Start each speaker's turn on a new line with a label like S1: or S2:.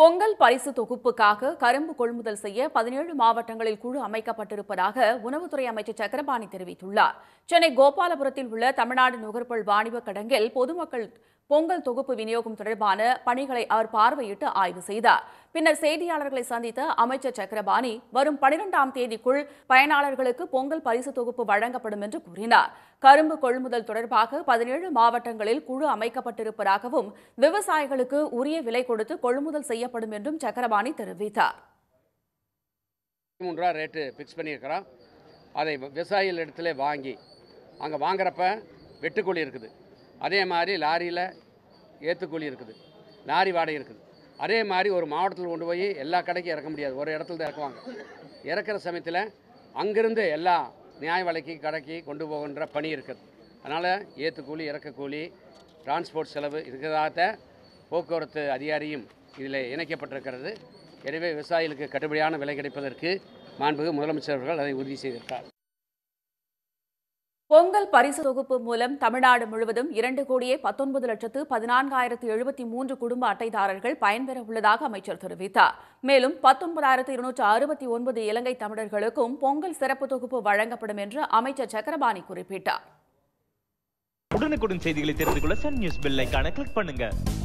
S1: பொங்கல் பரிசு தொகுப்புக்காக கரும்பு கொள்முதல் செய்ய பதினேழு மாவட்டங்களில் குழு அமைக்கப்பட்டிருப்பதாக உணவுத்துறை அமைச்சர் சக்கரபாணி தெரிவித்துள்ளார் சென்னை கோபாலபுரத்தில் உள்ள தமிழ்நாடு நுகர்பொருள் வாணிப கடங்கில் பொதுமக்கள் பொங்கல் தொகுப்பு விநியோகம் தொடர்பான பணிகளை அவர் பார்வையிட்டு ஆய்வு செய்தார் பின்னர் செய்தியாளர்களை சந்தித்த அமைச்சர் சக்கரபாணி வரும் பனிரெண்டாம் தேதிக்குள் பயனாளர்களுக்கு பொங்கல் பரிசு தொகுப்பு வழங்கப்படும் என்று கூறினார் கரும்பு கொள்முதல் தொடர்பாக பதினேழு மாவட்டங்களில் குழு அமைக்கப்பட்டிருப்பதாகவும் விவசாயிகளுக்கு உரிய விலை கொடுத்து கொள்முதல் செய்யப்படும் என்றும் சக்கரபாணி தெரிவித்தார்
S2: ரூபா ரேட்டு ஃபிக்ஸ் அதை விவசாயிகள் இடத்துல வாங்கி அங்கே வாங்குறப்ப வெட்டுக்கூலி இருக்குது அதே மாதிரி லாரியில் ஏற்றுக்கூலி இருக்குது லாரி வாடகை இருக்குது அதே மாதிரி ஒரு மாவட்டத்தில் கொண்டு போய் எல்லா கடைக்கும் இறக்க முடியாது ஒரு இடத்துல தான் இறக்குவாங்க இறக்குற சமயத்தில் அங்கேருந்து எல்லா நியாய விலைக்கு கடைக்கு கொண்டு போகின்ற பணி இருக்குது அதனால் ஏற்று கூலி இறக்க கூலி டிரான்ஸ்போர்ட் செலவு இருக்கிறதாக போக்குவரத்து அதிகாரியும் இதில் இணைக்கப்பட்டிருக்கிறது எனவே விவசாயிகளுக்கு கட்டுப்படியான விலை கிடைப்பதற்கு மாண்பு முதலமைச்சர் அவர்கள் அதை உறுதி செய்திருக்கார்
S1: பொங்கல் பரிசு தொகுப்பு மூலம் தமிழ்நாடு முழுவதும் இரண்டு கோடியே பத்தொன்பது லட்சத்து பதினான்காயிரத்து எழுபத்தி மூன்று குடும்ப அட்டைதாரர்கள் பயன்பெற உள்ளதாக அமைச்சர் தெரிவித்தார் மேலும் பத்தொன்பதாயிரத்து இருநூற்று அறுபத்தி ஒன்பது இலங்கை தமிழர்களுக்கும் பொங்கல் சிறப்பு தொகுப்பு வழங்கப்படும் என்று அமைச்சர் சக்கரபாணி குறிப்பிட்டார்
S3: உடனுக்குடன் செய்திகளை தெரிந்து கொள்ள சன் நியூஸ் கிளிக் பண்ணுங்க